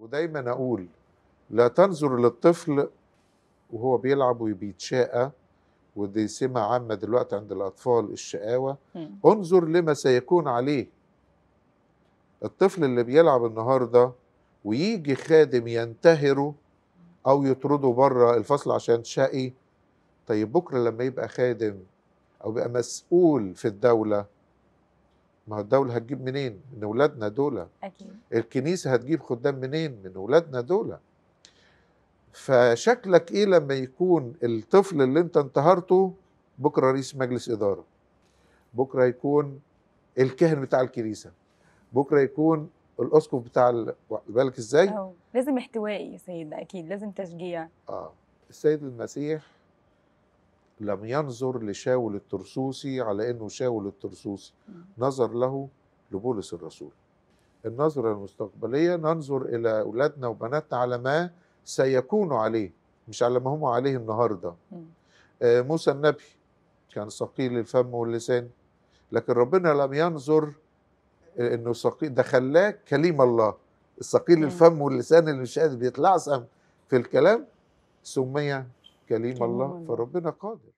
ودايما اقول لا تنظر للطفل وهو بيلعب وبيتشاء ودي سمة عامة دلوقتي عند الأطفال الشقاوة انظر لما سيكون عليه الطفل اللي بيلعب النهاردة ويجي خادم ينتهره أو يطرده بره الفصل عشان شقي طيب بكرة لما يبقى خادم أو يبقى مسؤول في الدولة ما الدولة هتجيب منين؟ من ولادنا دول أكيد الكنيسة هتجيب خدام منين؟ من ولادنا دول فشكلك إيه لما يكون الطفل اللي أنت انتهرته بكرة رئيس مجلس إدارة بكرة يكون الكاهن بتاع الكنيسة بكرة يكون الأسقف بتاع بالك إزاي؟ أوه. لازم احتوائي يا سيدنا أكيد لازم تشجيع آه السيد المسيح لم ينظر لشاول الترسوسي على انه شاول الترسوسي نظر له لبولس الرسول النظرة المستقبلية ننظر إلى أولادنا وبناتنا على ما سيكونوا عليه مش على ما هم عليه النهاردة آه، موسى النبي كان ثقيل الفم واللسان لكن ربنا لم ينظر انه ثقيل ده خلاه كليم الله الثقيل الفم واللسان اللي مش قادر بيتلعثم في الكلام سمي كليم الله فربنا قادر